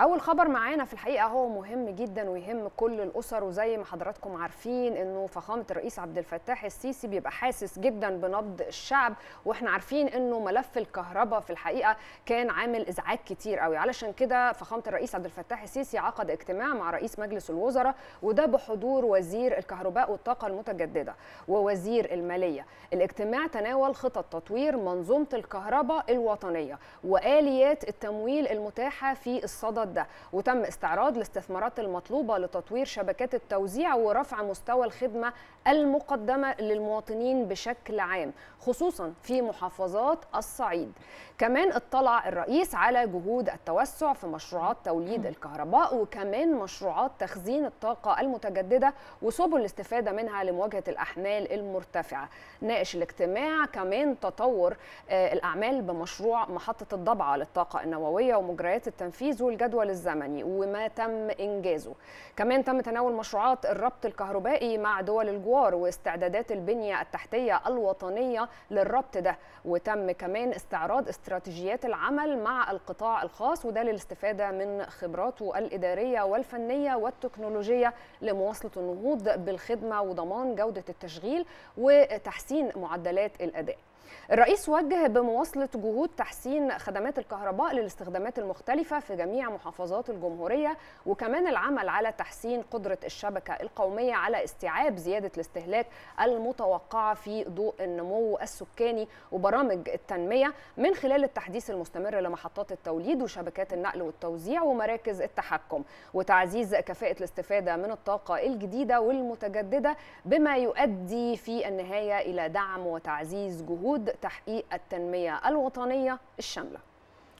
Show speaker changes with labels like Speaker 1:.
Speaker 1: اول خبر معانا في الحقيقه هو مهم جدا ويهم كل الاسر وزي ما حضراتكم عارفين انه فخامه الرئيس عبد الفتاح السيسي بيبقى حاسس جدا بنبض الشعب واحنا عارفين انه ملف الكهرباء في الحقيقه كان عامل ازعاج كتير قوي علشان كده فخامه الرئيس عبد الفتاح السيسي عقد اجتماع مع رئيس مجلس الوزراء وده بحضور وزير الكهرباء والطاقه المتجدده ووزير الماليه الاجتماع تناول خطط تطوير منظومه الكهرباء الوطنيه واليات التمويل المتاحه في الصدد ده وتم استعراض الاستثمارات المطلوبة لتطوير شبكات التوزيع ورفع مستوى الخدمة المقدمة للمواطنين بشكل عام خصوصا في محافظات الصعيد كمان اطلع الرئيس على جهود التوسع في مشروعات توليد الكهرباء وكمان مشروعات تخزين الطاقة المتجددة وسبل الاستفادة منها لمواجهة الأحمال المرتفعة ناقش الاجتماع كمان تطور آه، الأعمال بمشروع محطة الضبعة للطاقة النووية ومجريات التنفيذ والجدول الجدول الزمني وما تم إنجازه كمان تم تناول مشروعات الربط الكهربائي مع دول الجوار واستعدادات البنية التحتية الوطنية للربط ده وتم كمان استعراض استراتيجيات العمل مع القطاع الخاص وده للاستفادة من خبراته الإدارية والفنية والتكنولوجية لمواصلة النهوض بالخدمة وضمان جودة التشغيل وتحسين معدلات الأداء الرئيس وجه بمواصلة جهود تحسين خدمات الكهرباء للاستخدامات المختلفة في جميع محافظات الجمهورية وكمان العمل على تحسين قدرة الشبكة القومية على استيعاب زيادة الاستهلاك المتوقعة في ضوء النمو السكاني وبرامج التنمية من خلال التحديث المستمر لمحطات التوليد وشبكات النقل والتوزيع ومراكز التحكم وتعزيز كفاءة الاستفادة من الطاقة الجديدة والمتجددة بما يؤدي في النهاية إلى دعم وتعزيز جهود وجود تحقيق التنميه الوطنيه الشامله